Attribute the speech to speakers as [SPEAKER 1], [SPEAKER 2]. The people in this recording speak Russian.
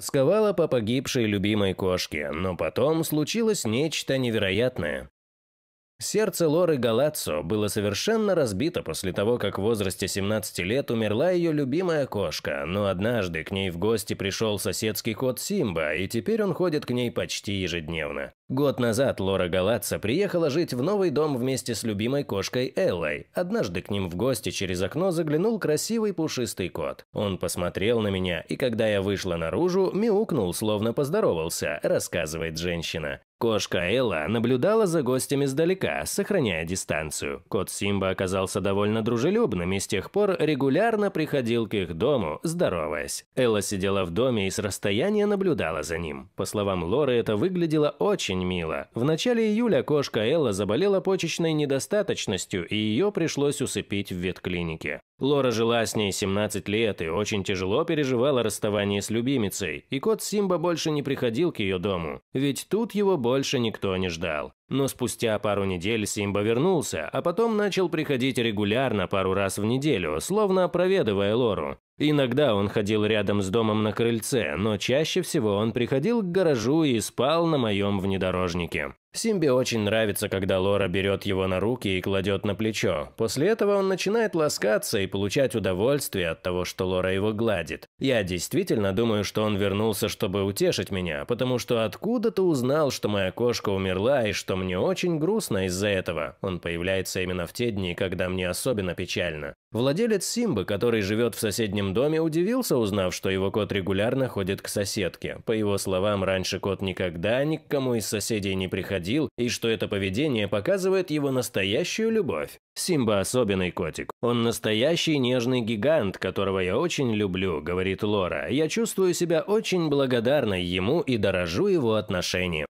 [SPEAKER 1] Сковала по погибшей любимой кошке, но потом случилось нечто невероятное. Сердце Лоры Галаццо было совершенно разбито после того, как в возрасте 17 лет умерла ее любимая кошка, но однажды к ней в гости пришел соседский кот Симба, и теперь он ходит к ней почти ежедневно. Год назад Лора Галатца приехала жить в новый дом вместе с любимой кошкой Эллой. Однажды к ним в гости через окно заглянул красивый пушистый кот. Он посмотрел на меня, и когда я вышла наружу, мяукнул, словно поздоровался, рассказывает женщина. Кошка Элла наблюдала за гостем издалека, сохраняя дистанцию. Кот Симба оказался довольно дружелюбным и с тех пор регулярно приходил к их дому, здороваясь. Элла сидела в доме и с расстояния наблюдала за ним. По словам Лоры, это выглядело очень мило. В начале июля кошка Элла заболела почечной недостаточностью, и ее пришлось усыпить в ветклинике. Лора жила с ней 17 лет и очень тяжело переживала расставание с любимицей, и кот Симба больше не приходил к ее дому, ведь тут его больше никто не ждал. Но спустя пару недель Симба вернулся, а потом начал приходить регулярно пару раз в неделю, словно проведывая Лору. Иногда он ходил рядом с домом на крыльце, но чаще всего он приходил к гаражу и спал на моем внедорожнике. Симбе очень нравится, когда Лора берет его на руки и кладет на плечо. После этого он начинает ласкаться и получать удовольствие от того, что Лора его гладит. Я действительно думаю, что он вернулся, чтобы утешить меня, потому что откуда-то узнал, что моя кошка умерла и что мне очень грустно из-за этого. Он появляется именно в те дни, когда мне особенно печально. Владелец Симбы, который живет в соседнем доме, удивился, узнав, что его кот регулярно ходит к соседке. По его словам, раньше кот никогда никому из соседей не приходил угодил и что это поведение показывает его настоящую любовь. Симба особенный котик. Он настоящий нежный гигант, которого я очень люблю, говорит Лора. Я чувствую себя очень благодарной ему и дорожу его отношением.